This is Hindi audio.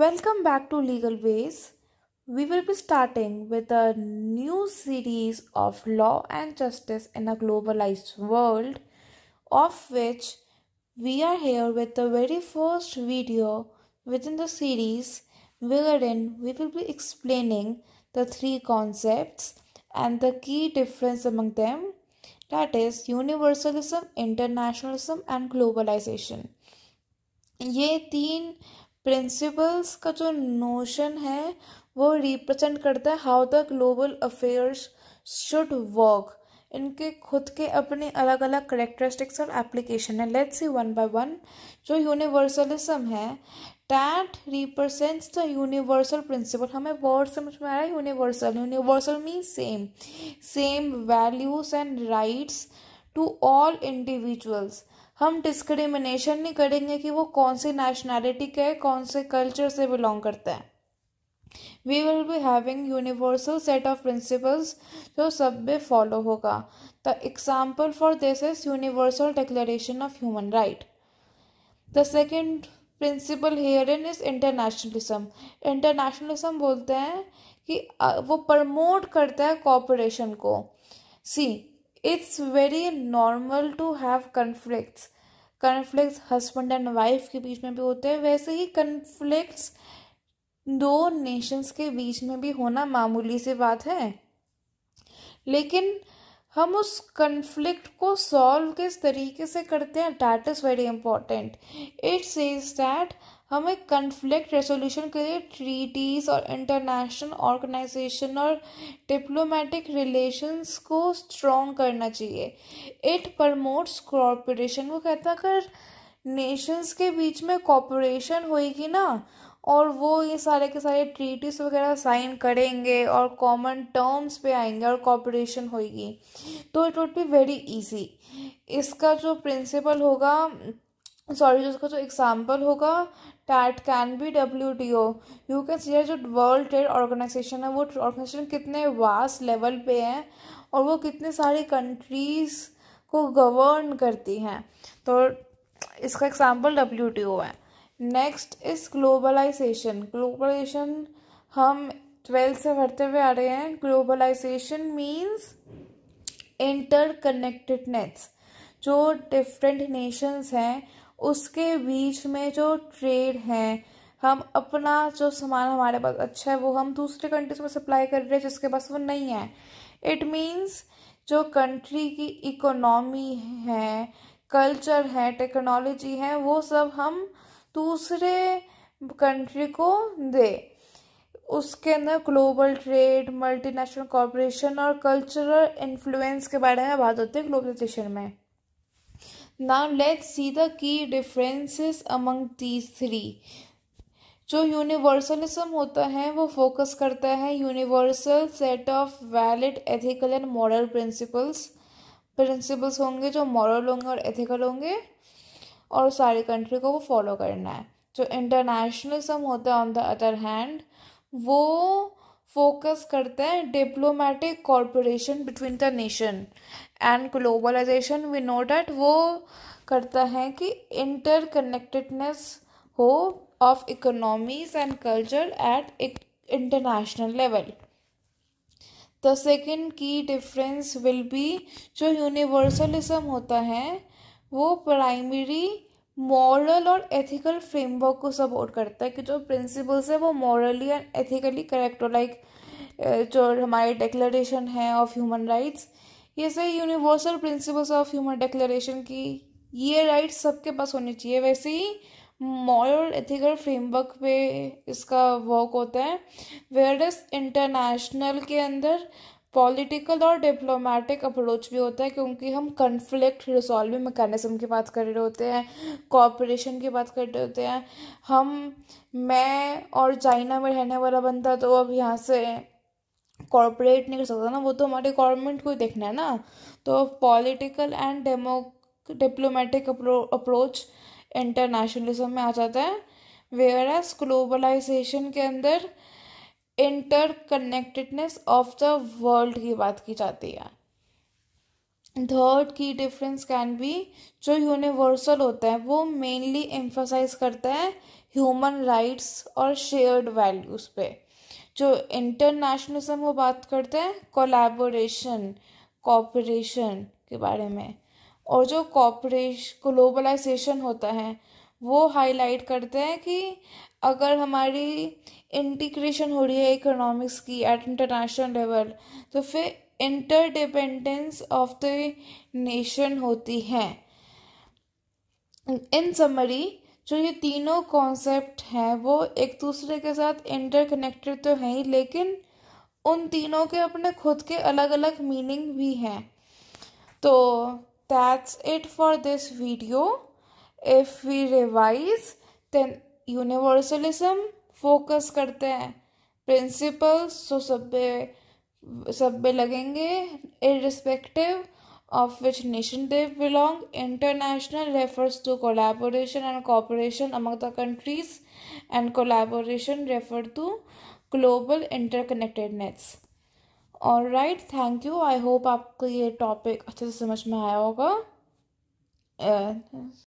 Welcome back to Legal Ways. We will be starting with a new series of law and justice in a globalized world, of which we are here with the very first video within the series, wherein we will be explaining the three concepts and the key difference among them that is universalism internationalism and globalization ये तीन प्रिंसिपल्स का जो नोशन है वो रिप्रेजेंट करता है how the global affairs should work इनके खुद के अपने अलग अलग करेक्टरिस्टिक्स और एप्लीकेशन है let's see one by one जो यूनिवर्सलिज्म है that represents the universal principle हमें वर्ड समझ में आ रहा है universal universal mean same same values and rights to all individuals हम डिस्क्रिमिनेशन नहीं करेंगे कि वो कौन सी नेशनैलिटी के कौन से कल्चर से बिलोंग करता है we will be having universal set of principles जो सब में फॉलो होगा the example for this is universal declaration of human right the second principle here in is internationalism internationalism बोलते हैं कि वो प्रमोट करता है कॉपरेशन को see it's very normal to have conflicts conflicts husband and wife के बीच में भी होते हैं वैसे ही कन्फ्लिक्ट्स दो नेशंस के बीच में भी होना मामूली सी बात है लेकिन हम उस कन्फ्लिक्ट को सॉल्व किस तरीके से करते हैं that is very important it is that हमें कन्फ्लिक्ट रेजोल्यूशन के लिए ट्रीटीज़ और इंटरनेशनल ऑर्गेनाइजेशन और डिप्लोमेटिक रिलेशंस को स्ट्रॉन्ग करना चाहिए इट प्रमोट्स कॉरपोरेशन वो कहता अगर नेशंस के बीच में कॉपरेशन होएगी ना और वो ये सारे के सारे ट्रीटीज वगैरह साइन करेंगे और कॉमन टर्म्स पे आएंगे और कॉपरेशन होएगी तो it would be very easy इसका जो प्रिंसिपल होगा सॉरी जो उसका जो एग्ज़ाम्पल होगा can be W T O you can see जो वर्ल्ड ट्रेड ऑर्गेनाइजेशन है वो ऑर्गेनाइजेशन कितने वास्ट लेवल पे हैं और वो कितने सारी कंट्रीज़ को गवर्न करती हैं तो इसका एग्जाम्पल डब्ल्यू टी ओ है नेक्स्ट इस ग्लोबलाइजेशन ग्लोबलाइजेशन हम ट्वेल्थ से भरते हुए आ रहे हैं ग्लोबलाइजेशन मीन्स इंटरकनेक्टेडनेस जो डिफरेंट नेशंस हैं उसके बीच में जो ट्रेड है हम अपना जो सामान हमारे पास अच्छा है वो हम दूसरे कंट्रीज में सप्लाई कर रहे हैं जिसके पास वो नहीं है इट मीन्स जो कंट्री की इकोनॉमी है कल्चर है टेक्नोलॉजी है वो सब हम दूसरे कंट्री को दे उसके अंदर ग्लोबल ट्रेड मल्टीनेशनल कॉरपोरेशन और कल्चरल इन्फ्लुएंस के बारे में बात होती है ग्लोबलाइजेशन में now let see the key differences among these three जो यूनिवर्सलिज्म होता है वो फोकस करता है universal set of valid ethical and moral principles principles होंगे जो मॉरल होंगे और एथिकल होंगे और सारी कंट्री को वो फॉलो करना है जो इंटरनेशनलिज्म होता है ऑन द अदर हैंड वो फोकस करते हैं diplomatic corporation between the nation and globalization we know that वो करता है कि इंटरकनेक्टेडनेस हो of economies and culture at international level the second key difference will be जो यूनिवर्सलिज्म होता है वो प्राइमरी मॉरल और एथिकल फ्रेमवर्क को सपोर्ट करता है कि जो प्रिंसिपल्स है वो मॉरली एंड एथिकली करेक्ट हो लाइक जो हमारे डिक्लेरेशन है ऑफ ह्यूमन राइट्स ये सही universal principles of human declaration की ये राइट्स सबके पास होनी चाहिए वैसे ही मॉरल एथिकल फ्रेमवर्क पे इसका वर्क होता है वेयर इंटरनेशनल के अंदर पॉलिटिकल और डिप्लोमेटिक अप्रोच भी होता है क्योंकि हम कन्फ्लिक्ट रिसॉल्विंग मैकेनिज्म की बात कर रहे होते हैं कॉपरेशन की बात कर रहे होते हैं हम मैं और चाइना में रहने वाला बंदा तो अब यहाँ से कॉरपोरेट नहीं कर सकता ना वो तो हमारे गवर्नमेंट को ही देखना है ना तो political and demo diplomatic approach internationalism में आ जाता है वेयर एज ग्लोबलाइजेशन के अंदर इंटरकनेक्टेडनेस ऑफ द वर्ल्ड की बात की जाती है third key difference can be जो यूनिवर्सल होता है वो मेनली एम्फोसाइज करता है ह्यूमन राइट्स और शेयर्ड वैल्यूज़ पे जो इंटरनेशनलिज्म वो बात करते हैं कोलेबोरेशन कॉपरेशन के बारे में और जो कॉपरेश ग्लोबलाइजेशन होता है वो हाईलाइट करते हैं कि अगर हमारी इंटीग्रेशन हो रही है इकोनॉमिक्स की एट इंटरनेशनल लेवल तो फिर इंटरडिपेंडेंस ऑफ द नेशन होती है इन समरी जो ये तीनों कॉन्सेप्ट हैं वो एक दूसरे के साथ इंटरकनेक्टेड तो हैं ही लेकिन उन तीनों के अपने खुद के अलग अलग मीनिंग भी हैं तो that's it for this video if we revise then universalism focus करते हैं प्रिंसिपल्स सो तो सबे सबे लगेंगे irrespective of which nation they belong international refers to collaboration and cooperation among the countries and collaboration refer to global interconnectedness और right thank you I hope आपको ये टॉपिक अच्छे से समझ में आया होगा uh,